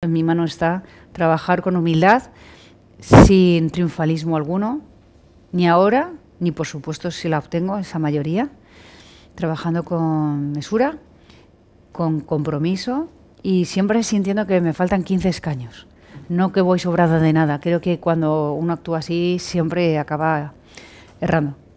En mi mano está trabajar con humildad, sin triunfalismo alguno, ni ahora, ni por supuesto si la obtengo, esa mayoría, trabajando con mesura, con compromiso y siempre sintiendo que me faltan 15 escaños. No que voy sobrada de nada, creo que cuando uno actúa así siempre acaba errando.